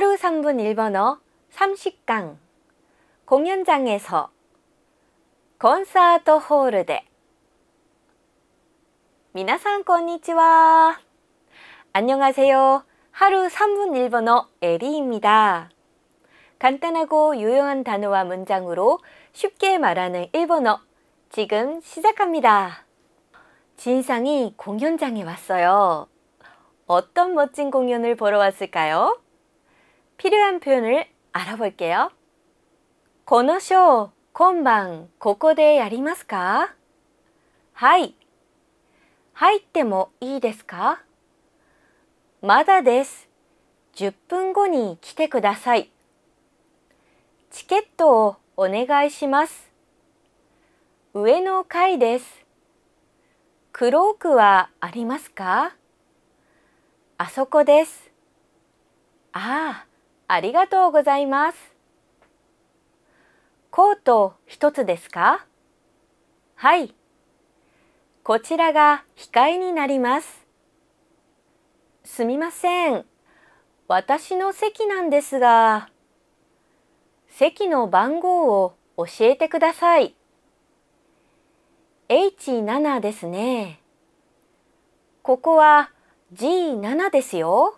하루 3분 1번어 30강 공연장에서 콘서트 홀で 미나んこんにちは 안녕하세요. 하루 3분 1번어 에리입니다. 간단하고 유용한 단어와 문장으로 쉽게 말하는 일본어 지금 시작합니다. 진상이 공연장에 왔어요. 어떤 멋진 공연을 보러 왔을까요? 필요한표현을알아볼게요このショー、今晩、ここでやりますかはい。入ってもいいですかまだです。10分後に来てください。チケットをお願いします。上の階です。クロークはありますかあそこです。ああ。ありがとうございます。コート一つですかはい。こちらが控えになります。すみません。私の席なんですが、席の番号を教えてください。H7 ですね。ここは G7 ですよ。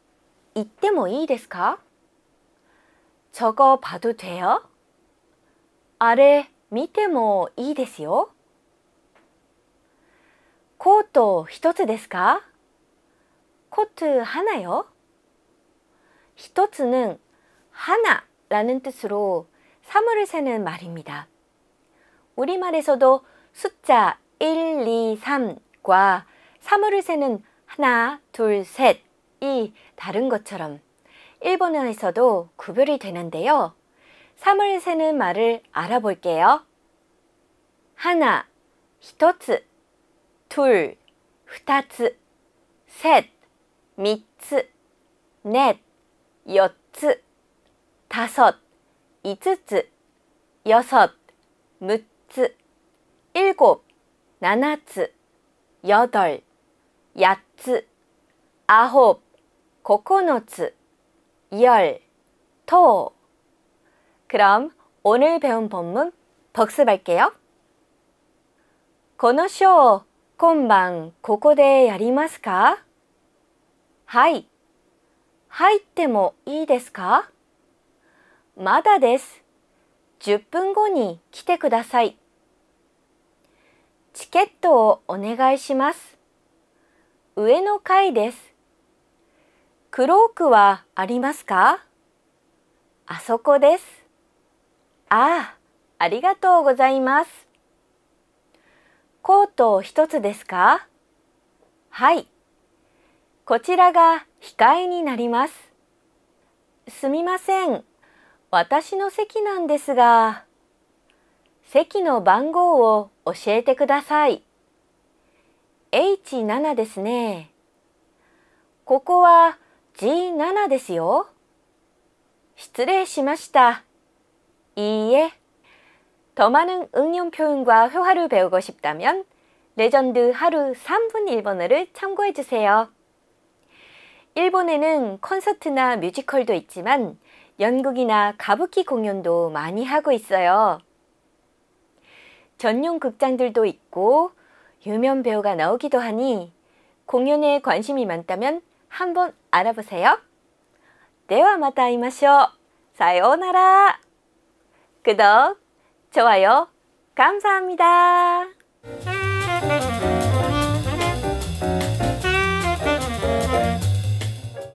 이때뭐 이ですか? 저거 봐도 돼요? 아래 見ても 이ですよ? 코트 1つですか? 코트 하나요? 히토つ는 하나라는 뜻으로 사물을 세는 말입니다. 우리말에서도 숫자 1, 2, 3과 사물을 세는 하나, 둘, 셋이 다른 것처럼 일본어에서도 구별이 되는데요. 3을 세는 말을 알아볼게요. 하나, 히토츠, 둘, 후타츠, 셋, 미츠, 넷, 여츠, 다섯, 이츠츠, 여섯, 무츠, 일곱, 나나츠, 여덟, 야츠, 아홉, 9つ열토그럼오늘배운본문복습할게요この章、今晩ここでやりますかはい。入ってもいいですかまだです。10分後に来てください。チケットをお願いします。上の階です。クロークはありますかあそこです。ああ、ありがとうございます。コート一つですかはい。こちらが控えになります。すみません。私の席なんですが。席の番号を教えてください。H7 ですね。ここは G7 ですよ。失礼しました。いいえ。더 많은 응용 표현과 회화를 배우고 싶다면 레전드 하루 3분 일본어를 참고해 주세요. 일본에는 콘서트나 뮤지컬도 있지만 연극이나 가부키 공연도 많이 하고 있어요. 전용 극장들도 있고 유명 배우가 나오기도 하니 공연에 관심이 많다면 한번 알아보세요. ではまた会いま 사요나라. 구독, 좋아요 감사합니다.